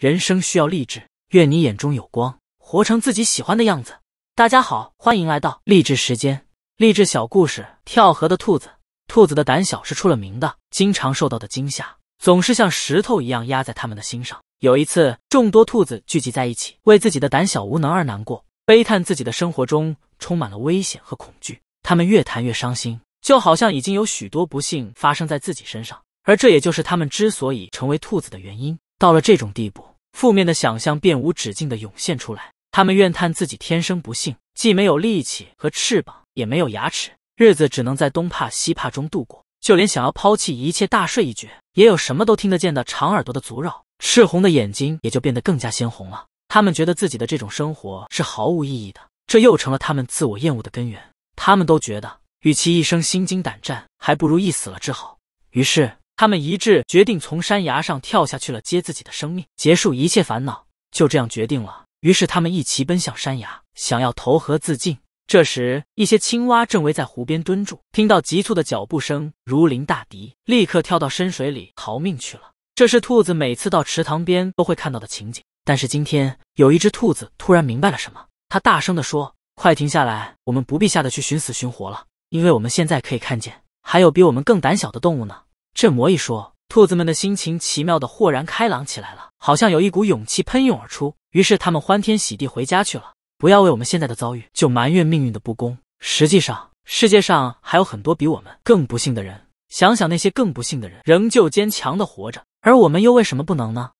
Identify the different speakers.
Speaker 1: 人生需要励志，愿你眼中有光，活成自己喜欢的样子。大家好，欢迎来到励志时间。励志小故事：跳河的兔子。兔子的胆小是出了名的，经常受到的惊吓总是像石头一样压在他们的心上。有一次，众多兔子聚集在一起，为自己的胆小无能而难过，悲叹自己的生活中充满了危险和恐惧。他们越谈越伤心，就好像已经有许多不幸发生在自己身上，而这也就是他们之所以成为兔子的原因。到了这种地步。负面的想象便无止境的涌现出来，他们怨叹自己天生不幸，既没有力气和翅膀，也没有牙齿，日子只能在东怕西怕中度过。就连想要抛弃一切大睡一觉，也有什么都听得见的长耳朵的阻扰，赤红的眼睛也就变得更加鲜红了。他们觉得自己的这种生活是毫无意义的，这又成了他们自我厌恶的根源。他们都觉得，与其一生心惊胆战，还不如一死了之好。于是。他们一致决定从山崖上跳下去了，接自己的生命，结束一切烦恼。就这样决定了。于是他们一齐奔向山崖，想要投河自尽。这时，一些青蛙正围在湖边蹲住，听到急促的脚步声，如临大敌，立刻跳到深水里逃命去了。这是兔子每次到池塘边都会看到的情景。但是今天，有一只兔子突然明白了什么，它大声地说：“快停下来，我们不必吓得去寻死寻活了，因为我们现在可以看见，还有比我们更胆小的动物呢。”这魔一说，兔子们的心情奇妙的豁然开朗起来了，好像有一股勇气喷涌而出。于是他们欢天喜地回家去了。不要为我们现在的遭遇就埋怨命运的不公。实际上，世界上还有很多比我们更不幸的人。想想那些更不幸的人，仍旧坚强的活着，而我们又为什么不能呢？